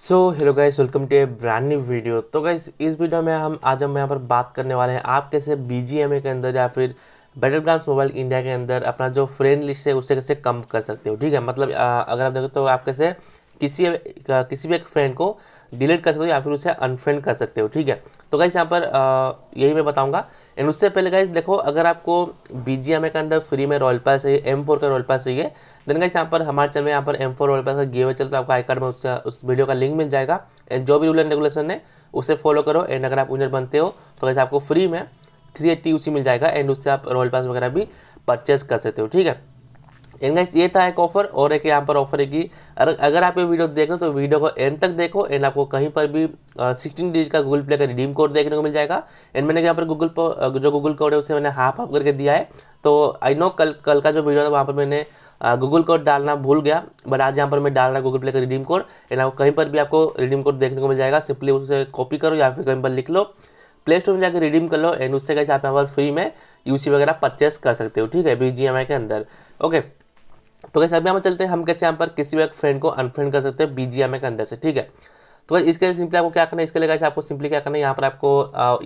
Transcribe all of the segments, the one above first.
so hello guys welcome to a brand new video तो guys इस वीडियो में हम आज हम यहाँ पर बात करने वाले हैं आप कैसे बी के अंदर या फिर बैटल ग्राउंड मोबाइल इंडिया के अंदर अपना जो फ्रेंड लिस्ट है उसे कैसे कम कर सकते हो ठीक है मतलब आ, अगर आप देखो तो आप कैसे किसी का किसी भी एक फ्रेंड को डिलीट कर सकते हो या फिर उसे अनफ्रेंड कर सकते हो ठीक है तो गाइस यहाँ पर आ, यही मैं बताऊंगा एंड उससे पहले गाइस देखो अगर आपको बी जी एम के अंदर फ्री में रॉयल पास चाहिए एम फोर का रॉयल पास चाहिए देन गाइस यहाँ पर हमारे चैनल में यहाँ पर एम फोर रॉयल पास का गेवे चलता है आपको आई कार्ड में उससे उस वीडियो का लिंक मिल जाएगा एंड जो भी रूल एंड रेगुलेशन है उसे फॉलो करो एंड अगर आप ओनर बनते हो तो वैसे आपको फ्री में थ्री एट्टी उसी मिल जाएगा एंड उससे आप रॉयल पास वगैरह भी परचेज कर सकते हो ठीक है एंड गाइस ये था एक ऑफर और एक यहाँ पर ऑफर है कि अगर आप ये वीडियो देख रहे हो तो वीडियो को एंड तक देखो एंड आपको कहीं पर भी सिक्सटीन डेज का गूगल प्ले का रिडीम कोड देखने को मिल जाएगा एंड मैंने यहाँ पर गूगल पर जो गूगल कोड है उसे मैंने हाफ हाफ करके दिया है तो आई नो कल कल का जो वीडियो था वहाँ पर मैंने गूगल कोड डालना भूल गया बट आज यहाँ पर मैं डाल रहा गूगल प्ले का रिडीम कोड एंड आपको कहीं पर भी आपको रिडीम कोड देखने को मिल जाएगा सिंपली उसे कॉपी करो या फिर कहीं पर लिख लो प्ले स्टोर में जाकर रिडीम कर लो एंड उससे कैसे आप यहाँ पर फ्री में यूसी वगैरह परचेस कर सकते हो ठीक है बी के अंदर ओके तो कैसे अभी यहाँ पर चलते हैं हम कैसे यहाँ पर किसी भी एक फ्रेंड को अनफ्रेंड कर सकते हैं बी जी के अंदर से ठीक है तो बस इसके लिए सिंपली आपको क्या करना है इसके लिए कैसे आपको सिंपली क्या करना है यहाँ पर आपको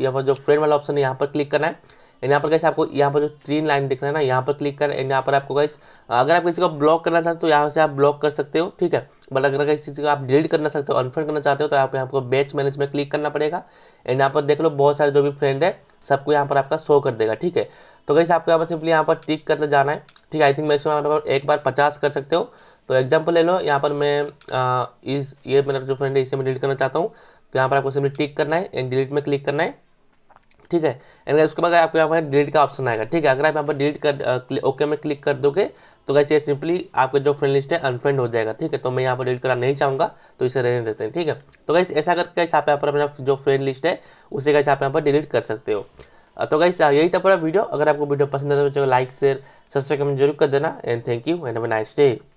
यहाँ पर जो फ्रेंड वाला ऑप्शन है यहाँ पर क्लिक करना है एंड यहाँ पर कैसे आपको यहाँ पर जो तीन लाइन दिख रहा है ना यहाँ पर क्लिक करें एंड यहाँ पर आपको कैसे अगर आप किसी को ब्लॉक करना चाहते हो तो यहाँ से आप ब्लॉक कर सकते हो ठीक है बट अगर किसी को आप डिलीट करना सकते हो अनफ्रेंड करना चाहते हो तो आप यहाँ पर बैच मैनेज में क्लिक करना पड़ेगा एंड यहाँ पर देख लो बहुत सारे जो भी फ्रेंड है सबको यहाँ पर आपका शो कर देगा ठीक है तो कैसे आपको यहाँ पर सिंपली यहाँ पर टिक करते जाना है ठीक है आई थिंक मैक्सिमम यहाँ पर एक बार पचास कर सकते हो तो एग्जाम्पल ले लो यहाँ पर मैं इस ये मेरा जो फ्रेंड है इसे मैं डिलीट करना चाहता हूँ तो यहाँ पर आपको सिंपली टिक करना है एंड डिलीट में क्लिक करना है ठीक है एंड उसके बाद आपको यहाँ पर डिलीट का ऑप्शन आएगा ठीक है अगर आप यहाँ पर डिलीट कर ओके में क्लिक कर दोगे तो कैसे ये सिंपली आपका जो फ्रेंड लिस्ट है अनफ्रेंड हो जाएगा ठीक है तो मैं यहाँ पर डिलीट करना नहीं चाहूँगा तो इसे रहने देते हैं ठीक है तो कैसे ऐसा करके कैसे आप यहाँ पर अपना जो फ्रेंड लिस्ट है उसे कैसे आप यहाँ पर डिलीट कर सकते हो तो गाइस यही था पूरा वीडियो अगर आपको वीडियो पसंद आया तो लाइक शेयर सब्सक्राइब जरूर कर देना and thank you and a nice day